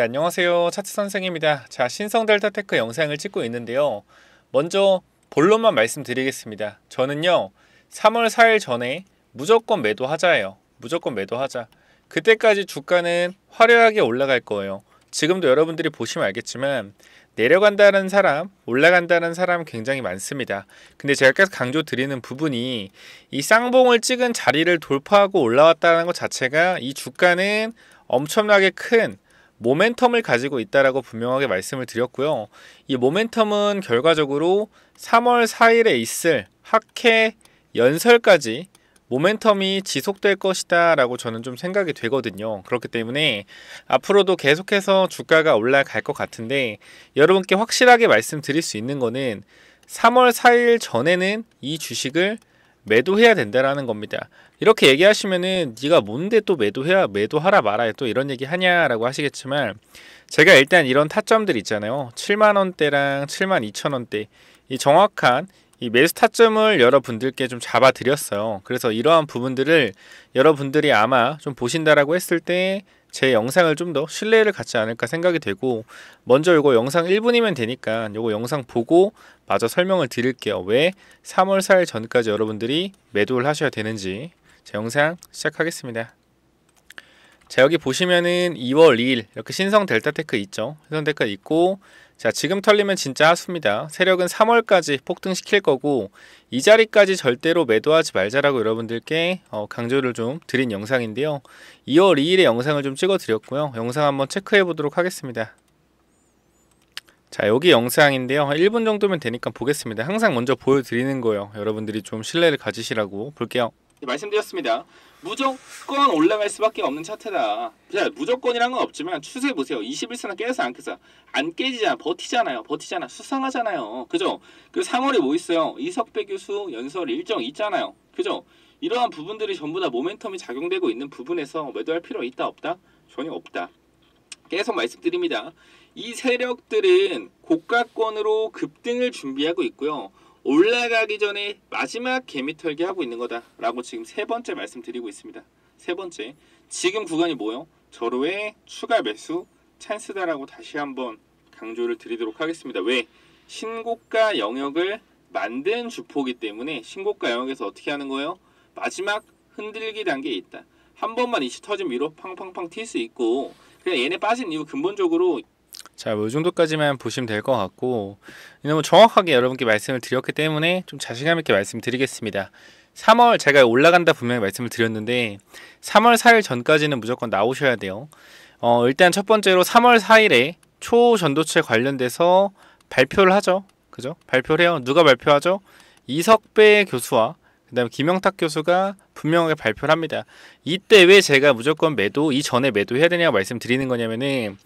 네, 안녕하세요. 차트 선생입니다. 자, 신성 델타테크 영상을 찍고 있는데요. 먼저 본론만 말씀드리겠습니다. 저는요. 3월 4일 전에 무조건 매도하자예요. 무조건 매도하자. 그때까지 주가는 화려하게 올라갈 거예요. 지금도 여러분들이 보시면 알겠지만 내려간다는 사람, 올라간다는 사람 굉장히 많습니다. 근데 제가 계속 강조 드리는 부분이 이 쌍봉을 찍은 자리를 돌파하고 올라왔다는 것 자체가 이 주가는 엄청나게 큰 모멘텀을 가지고 있다라고 분명하게 말씀을 드렸고요. 이 모멘텀은 결과적으로 3월 4일에 있을 학회 연설까지 모멘텀이 지속될 것이다 라고 저는 좀 생각이 되거든요. 그렇기 때문에 앞으로도 계속해서 주가가 올라갈 것 같은데 여러분께 확실하게 말씀드릴 수 있는 거는 3월 4일 전에는 이 주식을 매도해야 된다라는 겁니다. 이렇게 얘기하시면은 네가 뭔데 또 매도해야 매도하라 말아야 또 이런 얘기 하냐라고 하시겠지만 제가 일단 이런 타점들 있잖아요. 7만 원대랑 7만 2천 원대 이 정확한 이 매수 타점을 여러분들께 좀 잡아 드렸어요. 그래서 이러한 부분들을 여러분들이 아마 좀 보신다라고 했을 때제 영상을 좀 더 신뢰를 갖지 않을까 생각이 되고 먼저 이거 영상 1분이면 되니까 이거 영상 보고 마저 설명을 드릴게요. 왜 3월 4일 전까지 여러분들이 매도를 하셔야 되는지 제 영상 시작하겠습니다. 자 여기 보시면은 2월 2일 이렇게 신성 델타테크 있죠. 신성 델타 있고 자, 지금 털리면 진짜 하수입니다. 세력은 3월까지 폭등시킬 거고 이 자리까지 절대로 매도하지 말자라고 여러분들께 어, 강조를 좀 드린 영상인데요. 2월 2일에 영상을 좀 찍어드렸고요. 영상 한번 체크해 보도록 하겠습니다. 자 여기 영상인데요 한 1분 정도면 되니까 보겠습니다 항상 먼저 보여드리는 거예요 여러분들이 좀 신뢰를 가지시라고 볼게요 네, 말씀드렸습니다. 무조건 올라갈 수밖에 없는 차트다. 자, 무조건이란 건 없지만 추세 보세요. 21선은 깨서 안 깨서 안 깨지잖아. 버티잖아요. 버티잖아. 수상하잖아요. 그죠? 그 3월에 뭐 있어요? 이석배 교수 연설 일정 있잖아요. 그죠? 이러한 부분들이 전부 다 모멘텀이 작용되고 있는 부분에서 매도할 필요 있다 없다? 전혀 없다. 계속 말씀드립니다. 이 세력들은 고가권으로 급등을 준비하고 있고요. 올라가기 전에 마지막 개미 털기 하고 있는 거다라고 지금 세 번째 말씀드리고 있습니다. 세 번째, 지금 구간이 뭐요? 저로의 추가 매수 찬스다라고 다시 한번 강조를 드리도록 하겠습니다. 왜? 신고가 영역을 만든 주포기 때문에 신고가 영역에서 어떻게 하는 거예요? 마지막 흔들기 단계에 있다. 한 번만 이슈 터짐 위로 팡팡팡 튈 수 있고 그냥 얘네 빠진 이유 근본적으로 자, 뭐이 정도까지만 보시면 될 것 같고 너무 정확하게 여러분께 말씀을 드렸기 때문에 좀 자신감 있게 말씀드리겠습니다. 3월 제가 올라간다 분명히 말씀을 드렸는데 3월 4일 전까지는 무조건 나오셔야 돼요. 어, 일단 첫 번째로 3월 4일에 초전도체 관련돼서 발표를 하죠. 그죠? 발표를 해요. 누가 발표하죠? 이석배 교수와 그다음에 김영탁 교수가 분명하게 발표를 합니다. 이때 왜 제가 무조건 매도 이전에 매도해야 되냐고 말씀드리는 거냐면은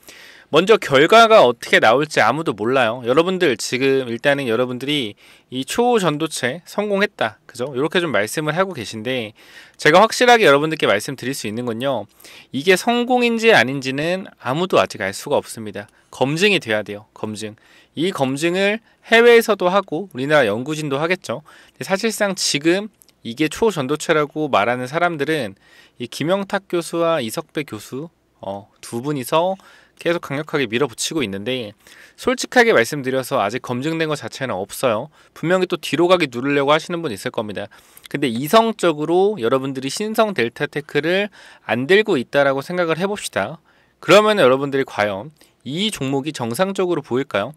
먼저 결과가 어떻게 나올지 아무도 몰라요. 여러분들 지금 일단은 여러분들이 이 초전도체 성공했다. 그죠? 이렇게 좀 말씀을 하고 계신데 제가 확실하게 여러분들께 말씀드릴 수 있는 건요. 이게 성공인지 아닌지는 아무도 아직 알 수가 없습니다. 검증이 돼야 돼요. 검증. 이 검증을 해외에서도 하고 우리나라 연구진도 하겠죠. 사실상 지금 이게 초전도체라고 말하는 사람들은 이 김영탁 교수와 이석배 교수 어, 두 분이서 계속 강력하게 밀어붙이고 있는데 솔직하게 말씀드려서 아직 검증된 것 자체는 없어요. 분명히 또 뒤로 가기 누르려고 하시는 분 있을 겁니다. 근데 이성적으로 여러분들이 신성 델타 테크를 안 들고 있다라고 생각을 해봅시다. 그러면 여러분들이 과연 이 종목이 정상적으로 보일까요?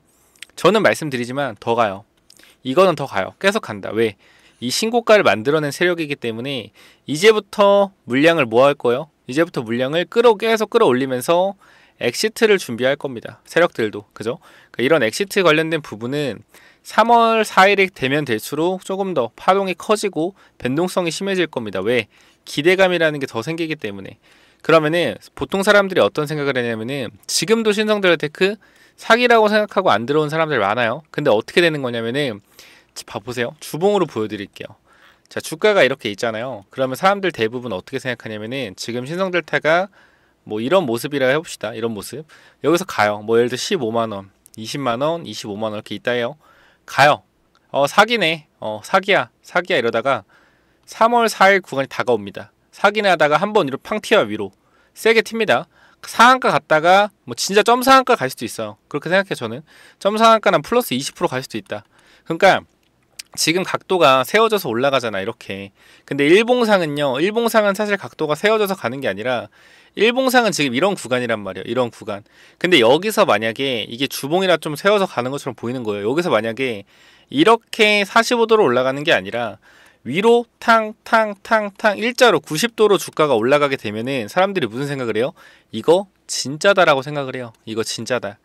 저는 말씀드리지만 더 가요. 이거는 더 가요. 계속 간다. 왜? 이 신고가를 만들어낸 세력이기 때문에 이제부터 물량을 모아할 뭐 거예요. 이제부터 물량을 끌어 계속 끌어올리면서 엑시트를 준비할 겁니다. 세력들도. 그죠? 그러니까 이런 엑시트 관련된 부분은 3월 4일이 되면 될수록 조금 더 파동이 커지고 변동성이 심해질 겁니다. 왜? 기대감이라는 게 더 생기기 때문에. 그러면은 보통 사람들이 어떤 생각을 하냐면은 지금도 신성들 테크 사기라고 생각하고 안 들어온 사람들 많아요. 근데 어떻게 되는 거냐면은 봐보세요. 주봉으로 보여드릴게요. 자, 주가가 이렇게 있잖아요. 그러면 사람들 대부분 어떻게 생각하냐면은 지금 신성델타가 뭐 이런 모습이라 해봅시다. 이런 모습. 여기서 가요. 뭐 예를 들어 15만원, 20만원, 25만원 이렇게 있다 해요. 가요. 어, 사기네. 어, 사기야. 사기야. 이러다가 3월 4일 구간이 다가옵니다. 사기네 하다가 한번 위로 팡 튀어 위로. 세게 튑니다. 상한가 갔다가 뭐 진짜 점 상한가 갈 수도 있어요. 그렇게 생각해 저는. 점 상한가는 플러스 20%갈 수도 있다. 그러니까 지금 각도가 세워져서 올라가잖아 이렇게 근데 일봉상은요 일봉상은 사실 각도가 세워져서 가는 게 아니라 일봉상은 지금 이런 구간이란 말이에요. 이런 구간. 근데 여기서 만약에 이게 주봉이라 좀 세워서 가는 것처럼 보이는 거예요. 여기서 만약에 이렇게 45도로 올라가는 게 아니라 위로 탕 탕 탕 탕 일자로 90도로 주가가 올라가게 되면은 사람들이 무슨 생각을 해요? 이거 진짜다라고 생각을 해요. 이거 진짜다.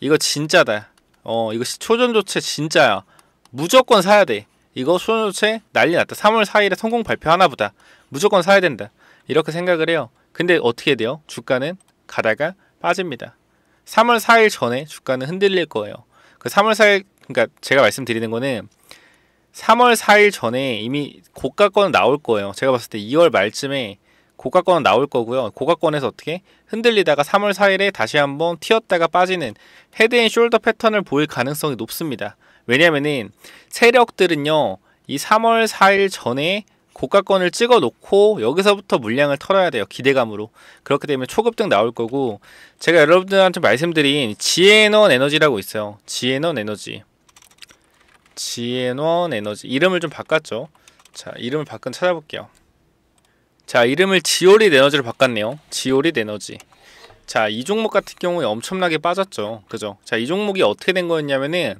이거 진짜다. 어, 이거 초전조체 진짜야. 무조건 사야 돼. 이거 초전조체 난리 났다. 3월 4일에 성공 발표 하나 보다. 무조건 사야 된다. 이렇게 생각을 해요. 근데 어떻게 돼요? 주가는 가다가 빠집니다. 3월 4일 전에 주가는 흔들릴 거예요. 그 3월 4일 그러니까 제가 말씀드리는 거는 3월 4일 전에 이미 고가권 나올 거예요. 제가 봤을 때 2월 말쯤에 고가권은 나올 거고요. 고가권에서 어떻게 흔들리다가 3월 4일에 다시 한번 튀었다가 빠지는 헤드앤 숄더 패턴을 보일 가능성이 높습니다. 왜냐면은 세력들은요. 이 3월 4일 전에 고가권을 찍어 놓고 여기서부터 물량을 털어야 돼요. 기대감으로. 그렇게 되면 초급등 나올 거고 제가 여러분들한테 말씀드린 지앤원 에너지라고 있어요. 지앤원 에너지. 지앤원 에너지. 이름을 좀 바꿨죠. 자, 이름을 바꾼 찾아볼게요. 자, 이름을 지오리 에너지로 바꿨네요. 지오리 에너지. 자, 이 종목 같은 경우에 엄청나게 빠졌죠. 그죠? 자, 이 종목이 어떻게 된 거였냐면은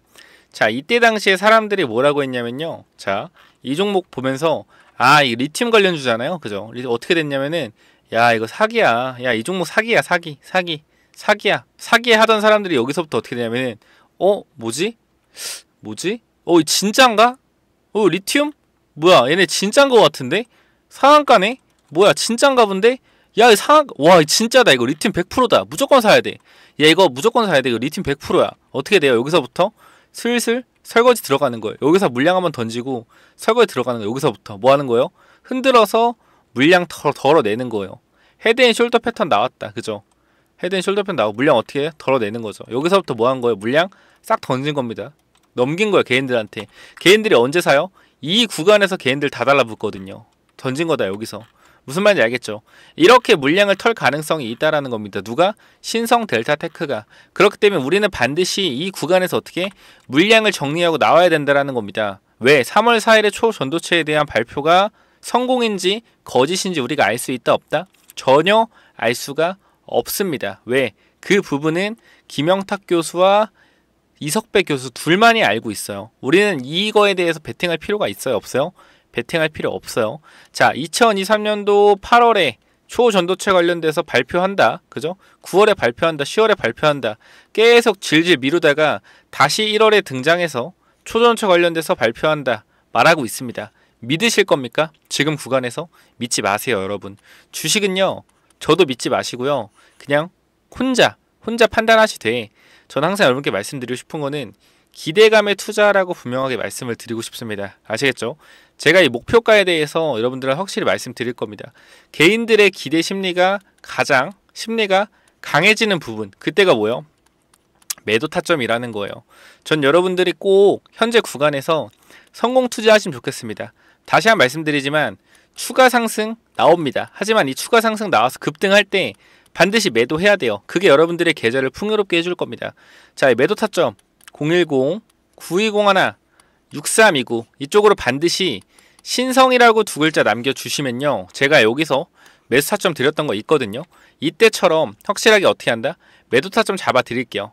자, 이때 당시에 사람들이 뭐라고 했냐면요. 자, 이 종목 보면서 아, 이 리튬 관련주잖아요. 그죠? 어떻게 됐냐면은 야, 이거 사기야. 야, 이 종목 사기야. 사기. 사기. 사기야. 사기 하던 사람들이 여기서부터 어떻게 되냐면은 어, 뭐지? 뭐지? 어, 진짠가? 어, 리튬? 뭐야? 얘네 진짠 거 같은데? 상한가네? 뭐야? 진짠가 본데? 야, 상한 와, 진짜다. 이거 리튬 100%다. 무조건 사야 돼. 야, 이거 무조건 사야 돼. 이거 리튬 100%야. 어떻게 돼요? 여기서부터 슬슬 설거지 들어가는 거예요. 여기서 물량 한번 던지고 설거지 들어가는 거예요. 여기서부터 뭐 하는 거예요? 흔들어서 물량 덜, 덜어내는 거예요. 헤드앤 숄더 패턴 나왔다. 그죠? 헤드앤 숄더 패턴 나오고 물량 어떻게 덜어내는 거죠. 여기서부터 뭐 한 거예요? 물량 싹 던진 겁니다. 넘긴 거예요. 개인들한테. 개인들이 언제 사요? 이 구간에서 개인들 다 달라붙거든요. 던진 거다 여기서. 무슨 말인지 알겠죠? 이렇게 물량을 털 가능성이 있다라는 겁니다. 누가? 신성 델타테크가. 그렇기 때문에 우리는 반드시 이 구간에서 어떻게 물량을 정리하고 나와야 된다라는 겁니다. 왜? 3월 4일에 초전도체에 대한 발표가 성공인지 거짓인지 우리가 알 수 있다 없다? 전혀 알 수가 없습니다. 왜? 그 부분은 김영탁 교수와 이석배 교수 둘만이 알고 있어요. 우리는 이거에 대해서 베팅할 필요가 있어요? 없어요? 베팅할 필요 없어요. 자, 2023년도 8월에 초전도체 관련돼서 발표한다. 그죠? 9월에 발표한다. 10월에 발표한다. 계속 질질 미루다가 다시 1월에 등장해서 초전도체 관련돼서 발표한다. 말하고 있습니다. 믿으실 겁니까? 지금 구간에서 믿지 마세요, 여러분. 주식은요. 저도 믿지 마시고요. 그냥 혼자 혼자 판단하시되 전 항상 여러분께 말씀드리고 싶은 거는 기대감에 투자라고 하 분명하게 말씀을 드리고 싶습니다. 아시겠죠? 제가 이 목표가에 대해서 여러분들은 확실히 말씀드릴 겁니다. 개인들의 기대 심리가 가장 심리가 강해지는 부분 그때가 뭐요? 예 매도 타점이라는 거예요. 전 여러분들이 꼭 현재 구간에서 성공 투자하시면 좋겠습니다. 다시 한 말씀드리지만 추가 상승 나옵니다. 하지만 이 추가 상승 나와서 급등할 때 반드시 매도해야 돼요. 그게 여러분들의 계좌를 풍요롭게 해줄 겁니다. 자, 매도 타점 010-920-1-6329 이쪽으로 반드시 신성이라고 두 글자 남겨주시면요. 제가 여기서 매수 타점 드렸던 거 있거든요. 이때처럼 확실하게 어떻게 한다? 매도 타점 잡아 드릴게요.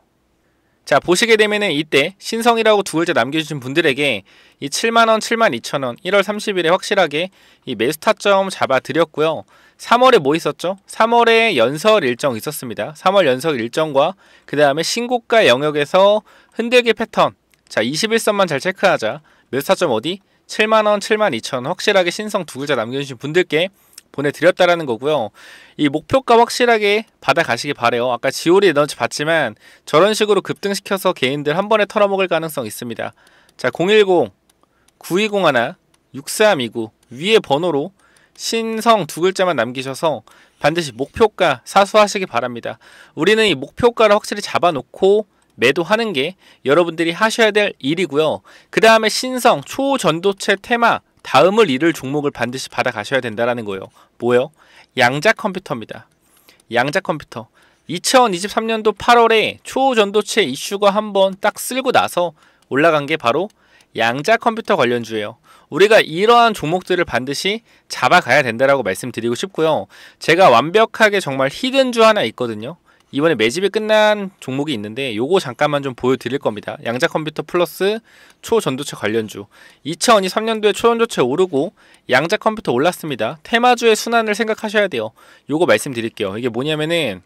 자 보시게 되면은 이때 신성이라고 두 글자 남겨주신 분들에게 이 7만원, 7만2천원 1월 30일에 확실하게 이 매수 타점 잡아드렸고요. 3월에 뭐 있었죠? 3월에 연설 일정 있었습니다. 3월 연설 일정과 그 다음에 신고가 영역에서 흔들기 패턴. 자, 21선만 잘 체크하자. 몇사점 어디? 7만원, 7만 2천원 확실하게 신성 두 글자 남겨주신 분들께 보내드렸다라는 거고요. 이 목표가 확실하게 받아가시기 바래요. 아까 지오리 에너지 봤지만 저런 식으로 급등시켜서 개인들 한 번에 털어먹을 가능성 있습니다. 자, 010 920 1 6329 위에 번호로 신성 두 글자만 남기셔서 반드시 목표가 사수하시기 바랍니다. 우리는 이 목표가를 확실히 잡아놓고 매도하는 게 여러분들이 하셔야 될 일이고요. 그 다음에 신성, 초전도체 테마, 다음을 이룰 종목을 반드시 받아가셔야 된다라는 거예요. 뭐요? 양자 컴퓨터입니다. 양자 컴퓨터. 2023년도 8월에 초전도체 이슈가 한 번 딱 쓸고 나서 올라간 게 바로 양자 컴퓨터 관련주예요. 우리가 이러한 종목들을 반드시 잡아가야 된다라고 말씀드리고 싶고요. 제가 완벽하게 정말 히든주 하나 있거든요. 이번에 매집이 끝난 종목이 있는데 요거 잠깐만 좀 보여드릴 겁니다. 양자 컴퓨터 플러스 초전도체 관련주 2023년도에 초전도체 오르고 양자 컴퓨터 올랐습니다. 테마주의 순환을 생각하셔야 돼요. 요거 말씀드릴게요. 이게 뭐냐면은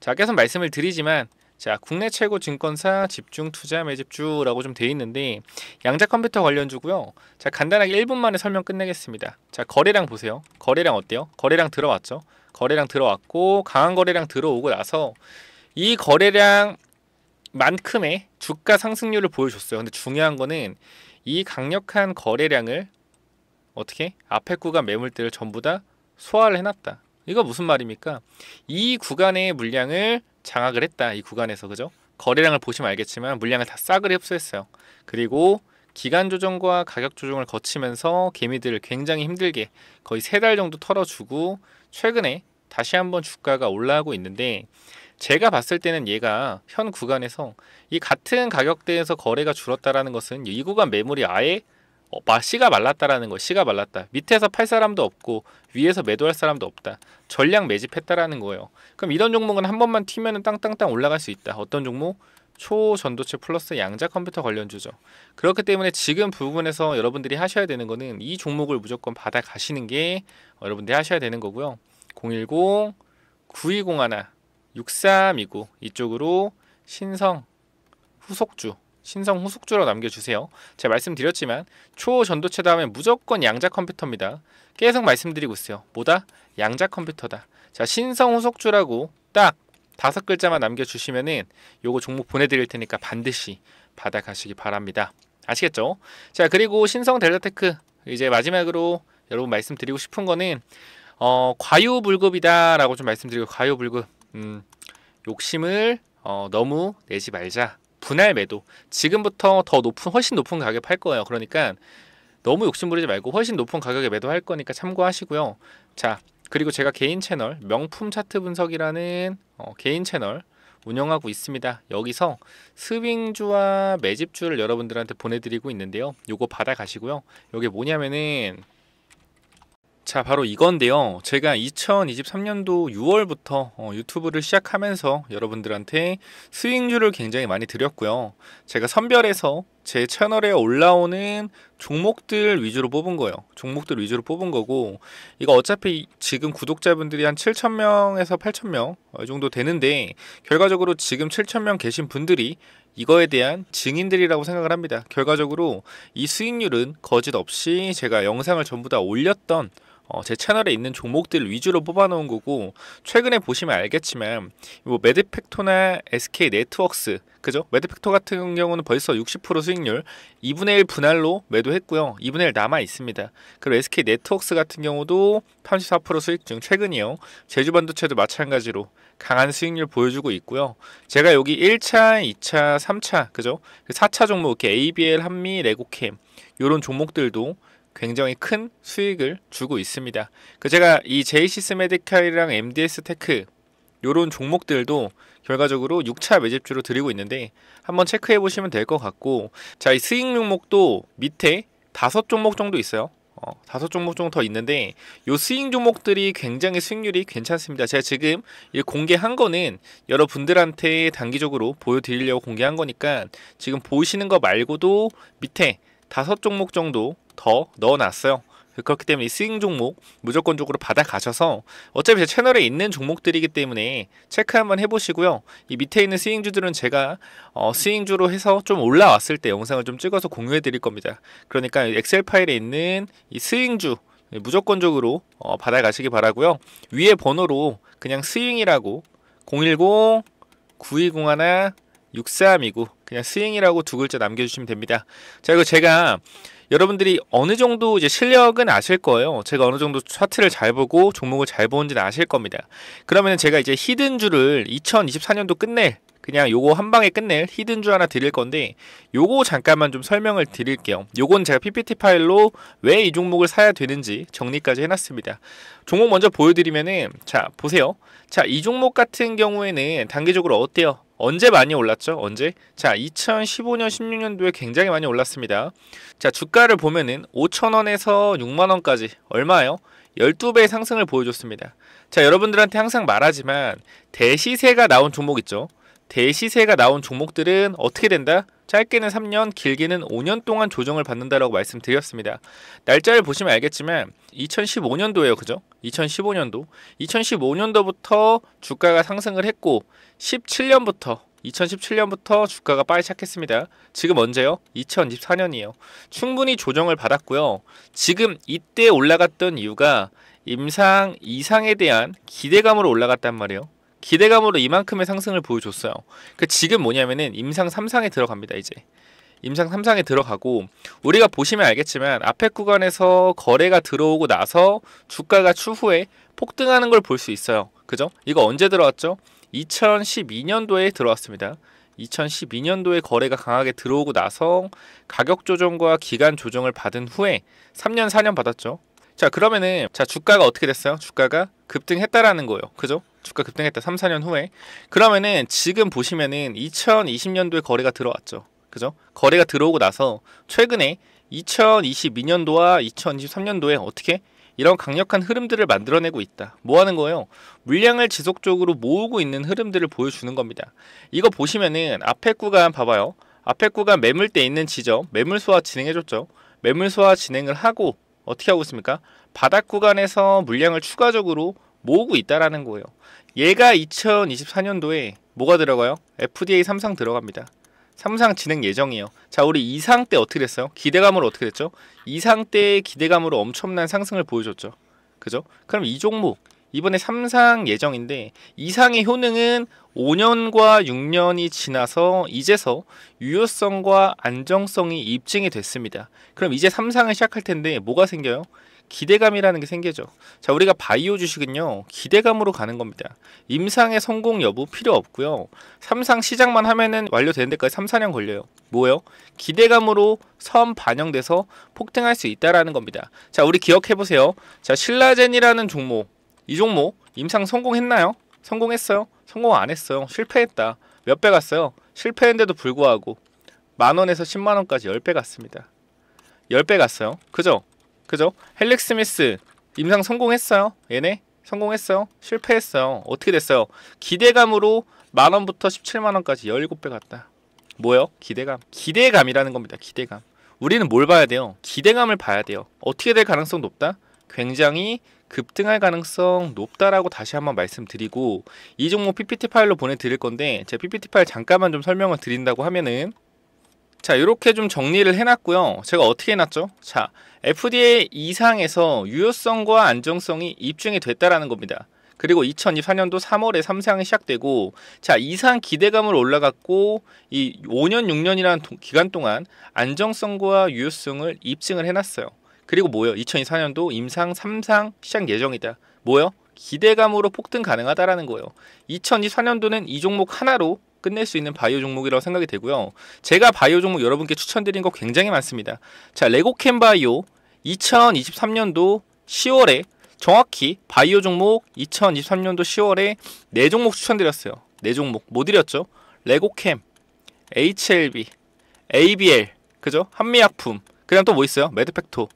자 계속 말씀을 드리지만 자 국내 최고 증권사 집중 투자 매집주라고 좀 돼 있는데 양자 컴퓨터 관련주고요. 자 간단하게 1분 만에 설명 끝내겠습니다. 자 거래량 보세요. 거래량 어때요? 거래량 들어왔죠? 거래량 들어왔고 강한 거래량 들어오고 나서 이 거래량만큼의 주가 상승률을 보여줬어요. 근데 중요한 거는 이 강력한 거래량을 어떻게 앞에 구간 매물들을 전부 다 소화를 해놨다. 이거 무슨 말입니까? 이 구간의 물량을 장악을 했다. 이 구간에서 그죠? 거래량을 보시면 알겠지만 물량을 다 싹을 흡수했어요. 그리고 기간 조정과 가격 조정을 거치면서 개미들을 굉장히 힘들게 거의 세 달 정도 털어주고 최근에 다시 한번 주가가 올라가고 있는데 제가 봤을 때는 얘가 현 구간에서 이 같은 가격대에서 거래가 줄었다라는 것은 이 구간 매물이 아예 어, 씨가 말랐다라는 거 씨가 말랐다 밑에서 팔 사람도 없고 위에서 매도할 사람도 없다 전량 매집했다라는 거예요 그럼 이런 종목은 한 번만 튀면 땅땅땅 올라갈 수 있다 어떤 종목 초전도체 플러스 양자 컴퓨터 관련주죠. 그렇기 때문에 지금 부분에서 여러분들이 하셔야 되는 거는 이 종목을 무조건 받아 가시는 게 여러분들이 하셔야 되는 거고요. 010 9201 6329 이쪽으로 신성 후속주 신성 후속주로 남겨주세요. 제가 말씀드렸지만 초전도체 다음에 무조건 양자 컴퓨터입니다. 계속 말씀드리고 있어요. 뭐다? 양자 컴퓨터다. 자 신성 후속주라고 딱 다섯 글자만 남겨주시면은 요거 종목 보내드릴 테니까 반드시 받아가시기 바랍니다. 아시겠죠? 자 그리고 신성 델라테크 이제 마지막으로 여러분 말씀드리고 싶은 거는 어, 과유불급이다라고 좀 말씀드리고 과유불급 음, 욕심을 어, 너무 내지 말자 분할 매도 지금부터 더 높은 훨씬 높은 가격 팔 거예요 그러니까 너무 욕심 부리지 말고 훨씬 높은 가격에 매도할 거니까 참고하시고요 자 그리고 제가 개인 채널 명품 차트 분석이라는 어, 개인 채널 운영하고 있습니다. 여기서 스윙주와 매집주를 여러분들한테 보내드리고 있는데요. 요거 받아가시고요. 여기 뭐냐면은 자 바로 이건데요 제가 2023년도 6월부터 어, 유튜브를 시작하면서 여러분들한테 스윙주를 굉장히 많이 드렸고요 제가 선별해서 제 채널에 올라오는 종목들 위주로 뽑은 거예요. 종목들 위주로 뽑은 거고 이거 어차피 지금 구독자분들이 한 7천 명에서 8천 명 어, 정도 되는데 결과적으로 지금 7천 명 계신 분들이 이거에 대한 증인들이라고 생각을 합니다. 결과적으로 이 수익률은 거짓 없이 제가 영상을 전부 다 올렸던 어, 제 채널에 있는 종목들 위주로 뽑아놓은 거고 최근에 보시면 알겠지만 뭐 매드팩토나 SK 네트웍스 그죠? 매드팩토 같은 경우는 벌써 60% 수익률 2분의 1 분할로 매도했고요. 2분의 1 남아 있습니다. 그리고 SK 네트웍스 같은 경우도 34% 수익 중 최근이요. 제주 반도체도 마찬가지로 강한 수익률 보여주고 있고요. 제가 여기 1차, 2차, 3차 그죠? 4차 종목 이렇게 ABL, 한미, 레고캠 이런 종목들도 굉장히 큰 수익을 주고 있습니다. 그 제가 이 JC스 메디칼이랑 MDS 테크 요런 종목들도 결과적으로 6차 매집주로 드리고 있는데 한번 체크해 보시면 될 것 같고 자이 수익 종목도 밑에 다섯 종목 정도 있어요. 어, 다섯 종목 정도 더 있는데 요 스윙 종목들이 굉장히 수익률이 괜찮습니다. 제가 지금 공개한 거는 여러분들한테 단기적으로 보여드리려고 공개한 거니까 지금 보시는 거 말고도 밑에 다섯 종목 정도 더 넣어놨어요. 그렇기 때문에 스윙 종목 무조건적으로 받아가셔서 어차피 제 채널에 있는 종목들이기 때문에 체크 한번 해보시고요. 이 밑에 있는 스윙주들은 제가 어, 스윙주로 해서 좀 올라왔을 때 영상을 좀 찍어서 공유해 드릴 겁니다. 그러니까 엑셀 파일에 있는 이 스윙주 무조건적으로 어, 받아가시기 바라고요. 위에 번호로 그냥 스윙이라고 010 9 2 0 1 6 3이고 그냥 스윙이라고 두 글자 남겨주시면 됩니다. 자 그리고 제가 여러분들이 어느 정도 이제 실력은 아실 거예요. 제가 어느 정도 차트를 잘 보고 종목을 잘 보는지는 아실 겁니다. 그러면 제가 이제 히든 줄을 2024년도 끝내 그냥 요거 한 방에 끝낼 히든주 하나 드릴 건데 요거 잠깐만 좀 설명을 드릴게요. 요건 제가 PPT 파일로 왜 이 종목을 사야 되는지 정리까지 해놨습니다. 종목 먼저 보여드리면은 자 보세요. 자 이 종목 같은 경우에는 단기적으로 어때요? 언제 많이 올랐죠? 언제? 자, 2015년, 16년도에 굉장히 많이 올랐습니다. 자, 주가를 보면은 5천원에서 6만원까지 얼마예요? 12배의 상승을 보여줬습니다. 자, 여러분들한테 항상 말하지만 대시세가 나온 종목 있죠? 대시세가 나온 종목들은 어떻게 된다? 짧게는 3년, 길게는 5년 동안 조정을 받는다라고 말씀드렸습니다. 날짜를 보시면 알겠지만 2015년도예요. 그죠? 2015년도. 2015년도부터 주가가 상승을 했고 17년부터 2017년부터 주가가 빠르기 시작했습니다. 지금 언제요? 2024년이에요. 충분히 조정을 받았고요. 지금 이때 올라갔던 이유가 임상 이상에 대한 기대감으로 올라갔단 말이에요. 기대감으로 이만큼의 상승을 보여줬어요. 그 지금 뭐냐면은 임상 3상에 들어갑니다. 이제 임상 3상에 들어가고 우리가 보시면 알겠지만 앞에 구간에서 거래가 들어오고 나서 주가가 추후에 폭등하는 걸 볼 수 있어요. 그죠? 이거 언제 들어왔죠? 2012년도에 들어왔습니다. 2012년도에 거래가 강하게 들어오고 나서 가격 조정과 기간 조정을 받은 후에 3년 4년 받았죠. 자 그러면은 자 주가가 어떻게 됐어요? 주가가 급등했다라는 거예요. 그죠? 주가 급등했다 3, 4년 후에 그러면은 지금 보시면은 2020년도에 거래가 들어왔죠. 그죠? 거래가 들어오고 나서 최근에 2022년도와 2023년도에 어떻게 이런 강력한 흐름들을 만들어내고 있다. 뭐 하는 거예요? 물량을 지속적으로 모으고 있는 흐름들을 보여주는 겁니다. 이거 보시면은 앞에 구간 봐봐요. 앞에 구간 매물대 있는 지점, 매물 소화 진행해줬죠. 매물 소화 진행을 하고 어떻게 하고 있습니까? 바닥 구간에서 물량을 추가적으로 모으고 있다라는 거예요. 얘가 2024년도에 뭐가 들어가요? FDA 3상 들어갑니다. 3상 진행 예정이에요. 자, 우리 2상 때 어떻게 됐어요? 기대감으로 어떻게 됐죠? 2상 때 기대감으로 엄청난 상승을 보여줬죠. 그죠? 그럼 이 종목 이번에 3상 예정인데 2상의 효능은 5년과 6년이 지나서 이제서 유효성과 안정성이 입증이 됐습니다. 그럼 이제 3상을 시작할 텐데 뭐가 생겨요? 기대감이라는 게 생기죠. 자, 우리가 바이오 주식은요. 기대감으로 가는 겁니다. 임상의 성공 여부 필요 없고요. 삼상 시작만 하면은 완료되는 데까지 3, 4년 걸려요. 뭐예요? 기대감으로 선 반영돼서 폭등할 수 있다라는 겁니다. 자, 우리 기억해 보세요. 자, 신라젠이라는 종목. 이 종목 임상 성공했나요? 성공했어요? 성공 안 했어요. 실패했다. 몇 배 갔어요? 실패했는데도 불구하고 만 원에서 10만 원까지 10배 갔습니다. 10배 갔어요. 그죠? 그죠? 헬릭 스미스 임상 성공했어요. 얘네 성공했어요. 실패했어요. 어떻게 됐어요? 기대감으로 만원부터 17만원까지 17배 갔다. 뭐요? 기대감. 기대감이라는 겁니다. 기대감. 우리는 뭘 봐야 돼요? 기대감을 봐야 돼요. 어떻게 될 가능성 높다? 굉장히 급등할 가능성 높다라고 다시 한번 말씀드리고 이 종목 PPT 파일로 보내드릴 건데 제 PPT 파일 잠깐만 좀 설명을 드린다고 하면은 자 이렇게 좀 정리를 해놨고요. 제가 어떻게 해놨죠? 자 FDA 이상에서 유효성과 안정성이 입증이 됐다라는 겁니다. 그리고 2024년도 3월에 삼상이 시작되고 자 이상 기대감을 올라갔고 이 5년 6년이라는 기간 동안 안정성과 유효성을 입증을 해놨어요. 그리고 뭐요? 2024년도 임상 3상 시작 예정이다. 뭐요? 기대감으로 폭등 가능하다라는 거예요. 2024년도는 이 종목 하나로 끝낼 수 있는 바이오 종목이라고 생각이 되고요. 제가 바이오 종목 여러분께 추천드린 거 굉장히 많습니다. 자, 레고캠 바이오 2023년도 10월에 정확히 바이오 종목 2023년도 10월에 네 종목 추천드렸어요. 네 종목 뭐 드렸죠? 레고캠, HLB, ABL, 그죠? 한미약품. 그다음 또 뭐 있어요? 매드팩토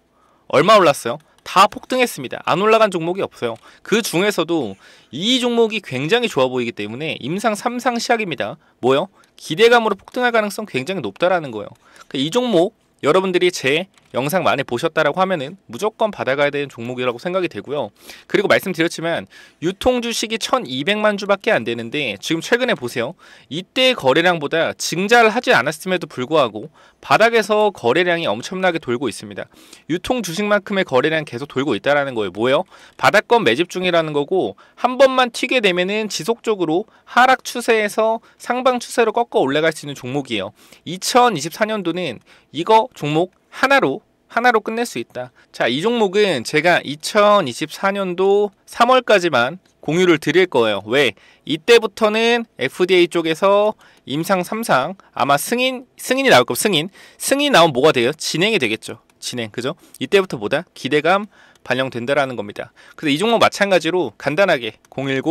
얼마 올랐어요? 다 폭등했습니다. 안 올라간 종목이 없어요. 그 중에서도 이 종목이 굉장히 좋아 보이기 때문에 임상 3상 시작입니다. 뭐요? 기대감으로 폭등할 가능성 굉장히 높다라는 거예요. 그러니까 이 종목 여러분들이 제 영상 많이 보셨다라고 하면은 무조건 받아가야 되는 종목이라고 생각이 되고요. 그리고 말씀드렸지만 유통 주식이 1,200만 주밖에 안 되는데 지금 최근에 보세요. 이때 거래량보다 증자를 하지 않았음에도 불구하고 바닥에서 거래량이 엄청나게 돌고 있습니다. 유통 주식만큼의 거래량 계속 돌고 있다라는 거예요. 뭐예요? 바닥권 매집 중이라는 거고 한 번만 튀게 되면은 지속적으로 하락 추세에서 상방 추세로 꺾어 올라갈 수 있는 종목이에요. 2024년도는 이거 종목 하나로 하나로 끝낼 수 있다. 자, 이 종목은 제가 2024년도 3월까지만 공유를 드릴 거예요. 왜? 이때부터는 FDA 쪽에서 임상 3상 아마 승인 승인이 나올 겁니다. 승인. 승인이 나오면 뭐가 돼요? 진행이 되겠죠. 진행. 그죠? 이때부터 보다 기대감 반영된다라는 겁니다. 근데 이 종목 마찬가지로 간단하게 010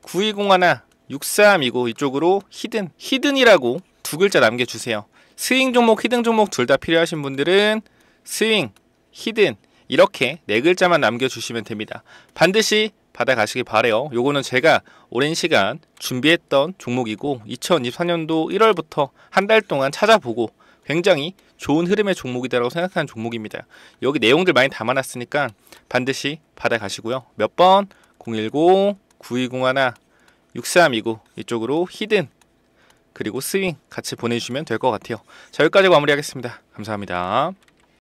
920 1 6329 이쪽으로 히든 히든이라고 두 글자 남겨 주세요. 스윙 종목, 히든 종목 둘 다 필요하신 분들은 스윙, 히든 이렇게 네 글자만 남겨주시면 됩니다. 반드시 받아가시기 바래요. 요거는 제가 오랜 시간 준비했던 종목이고 2024년도 1월부터 한 달 동안 찾아보고 굉장히 좋은 흐름의 종목이다라고 생각하는 종목입니다. 여기 내용들 많이 담아놨으니까 반드시 받아가시고요. 몇 번? 010-9201-6329 이쪽으로 히든 그리고 스윙 같이 보내주시면 될 것 같아요. 자, 여기까지 마무리하겠습니다. 감사합니다.